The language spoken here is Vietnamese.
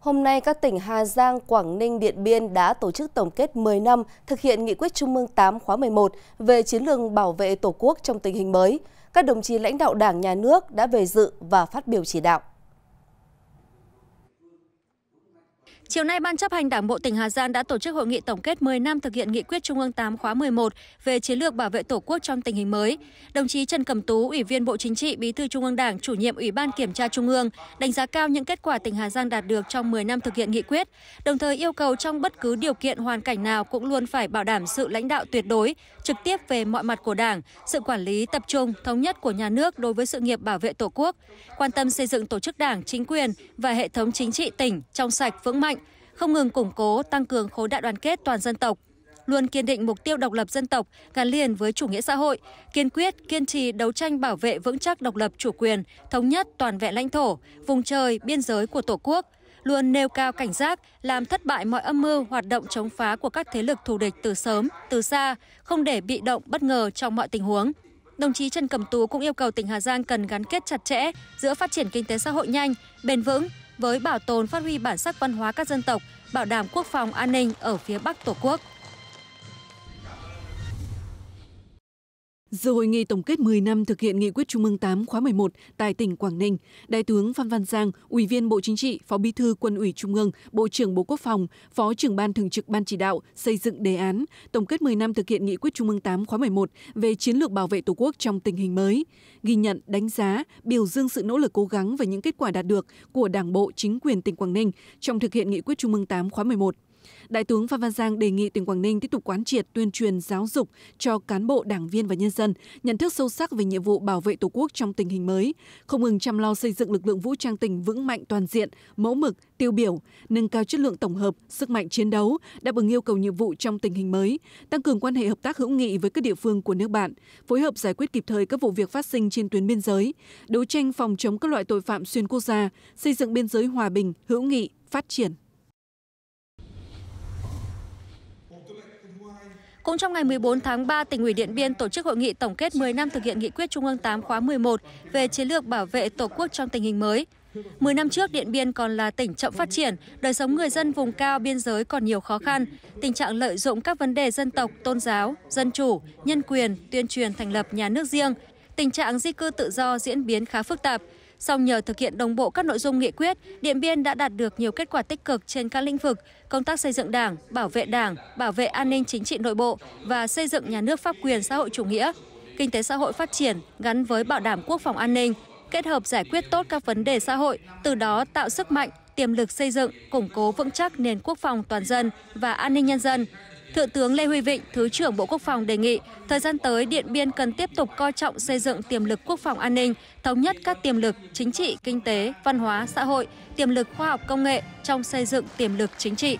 Hôm nay, các tỉnh Hà Giang, Quảng Ninh, Điện Biên đã tổ chức tổng kết 10 năm thực hiện Nghị quyết Trung ương 8 khóa 11 về chiến lược bảo vệ Tổ quốc trong tình hình mới. Các đồng chí lãnh đạo Đảng, Nhà nước đã về dự và phát biểu chỉ đạo. Chiều nay, Ban chấp hành Đảng bộ tỉnh Hà Giang đã tổ chức hội nghị tổng kết 10 năm thực hiện nghị quyết Trung ương 8 khóa 11 về chiến lược bảo vệ Tổ quốc trong tình hình mới. Đồng chí Trần Cẩm Tú, Ủy viên Bộ Chính trị, Bí thư Trung ương Đảng, chủ nhiệm Ủy ban Kiểm tra Trung ương, đánh giá cao những kết quả tỉnh Hà Giang đạt được trong 10 năm thực hiện nghị quyết, đồng thời yêu cầu trong bất cứ điều kiện hoàn cảnh nào cũng luôn phải bảo đảm sự lãnh đạo tuyệt đối, trực tiếp về mọi mặt của Đảng, sự quản lý tập trung, thống nhất của nhà nước đối với sự nghiệp bảo vệ Tổ quốc, quan tâm xây dựng tổ chức Đảng, chính quyền và hệ thống chính trị tỉnh trong sạch vững mạnh không ngừng củng cố, tăng cường khối đại đoàn kết toàn dân tộc, luôn kiên định mục tiêu độc lập dân tộc gắn liền với chủ nghĩa xã hội, kiên quyết, kiên trì đấu tranh bảo vệ vững chắc độc lập chủ quyền, thống nhất toàn vẹn lãnh thổ, vùng trời, biên giới của Tổ quốc, luôn nêu cao cảnh giác, làm thất bại mọi âm mưu hoạt động chống phá của các thế lực thù địch từ sớm, từ xa, không để bị động bất ngờ trong mọi tình huống. Đồng chí Trần Cẩm Tú cũng yêu cầu tỉnh Hà Giang cần gắn kết chặt chẽ giữa phát triển kinh tế xã hội nhanh, bền vững với bảo tồn phát huy bản sắc văn hóa các dân tộc, bảo đảm quốc phòng an ninh ở phía Bắc Tổ quốc. Dự hội nghị tổng kết 10 năm thực hiện nghị quyết Trung ương 8 khóa 11 tại tỉnh Quảng Ninh, Đại tướng Phan Văn Giang, Ủy viên Bộ Chính trị, Phó Bí thư Quân ủy Trung ương, Bộ trưởng Bộ Quốc phòng, Phó trưởng ban thường trực ban chỉ đạo xây dựng đề án tổng kết 10 năm thực hiện nghị quyết Trung ương 8 khóa 11 về chiến lược bảo vệ Tổ quốc trong tình hình mới, ghi nhận, đánh giá, biểu dương sự nỗ lực cố gắng và những kết quả đạt được của Đảng bộ, chính quyền tỉnh Quảng Ninh trong thực hiện nghị quyết Trung ương 8 khóa 11. Đại tướng Phan Văn Giang đề nghị tỉnh Quảng Ninh tiếp tục quán triệt tuyên truyền giáo dục cho cán bộ, đảng viên và nhân dân nhận thức sâu sắc về nhiệm vụ bảo vệ Tổ quốc trong tình hình mới, không ngừng chăm lo xây dựng lực lượng vũ trang tỉnh vững mạnh toàn diện, mẫu mực, tiêu biểu, nâng cao chất lượng tổng hợp, sức mạnh chiến đấu, đáp ứng yêu cầu nhiệm vụ trong tình hình mới, tăng cường quan hệ hợp tác hữu nghị với các địa phương của nước bạn, phối hợp giải quyết kịp thời các vụ việc phát sinh trên tuyến biên giới, đấu tranh phòng chống các loại tội phạm xuyên quốc gia, xây dựng biên giới hòa bình, hữu nghị, phát triển. Cũng trong ngày 14 tháng 3, tỉnh ủy Điện Biên tổ chức hội nghị tổng kết 10 năm thực hiện nghị quyết Trung ương 8 khóa 11 về chiến lược bảo vệ Tổ quốc trong tình hình mới. 10 năm trước, Điện Biên còn là tỉnh chậm phát triển, đời sống người dân vùng cao biên giới còn nhiều khó khăn, tình trạng lợi dụng các vấn đề dân tộc, tôn giáo, dân chủ, nhân quyền, tuyên truyền thành lập nhà nước riêng, tình trạng di cư tự do diễn biến khá phức tạp. Song nhờ thực hiện đồng bộ các nội dung nghị quyết, Điện Biên đã đạt được nhiều kết quả tích cực trên các lĩnh vực công tác xây dựng đảng, bảo vệ đảng, bảo vệ an ninh chính trị nội bộ và xây dựng nhà nước pháp quyền xã hội chủ nghĩa. Kinh tế xã hội phát triển gắn với bảo đảm quốc phòng an ninh, kết hợp giải quyết tốt các vấn đề xã hội, từ đó tạo sức mạnh, tiềm lực xây dựng, củng cố vững chắc nền quốc phòng toàn dân và an ninh nhân dân, Thượng tướng Lê Huy Vịnh, Thứ trưởng Bộ Quốc phòng đề nghị thời gian tới Điện Biên cần tiếp tục coi trọng xây dựng tiềm lực quốc phòng an ninh, thống nhất các tiềm lực chính trị, kinh tế, văn hóa, xã hội, tiềm lực khoa học công nghệ trong xây dựng tiềm lực chính trị.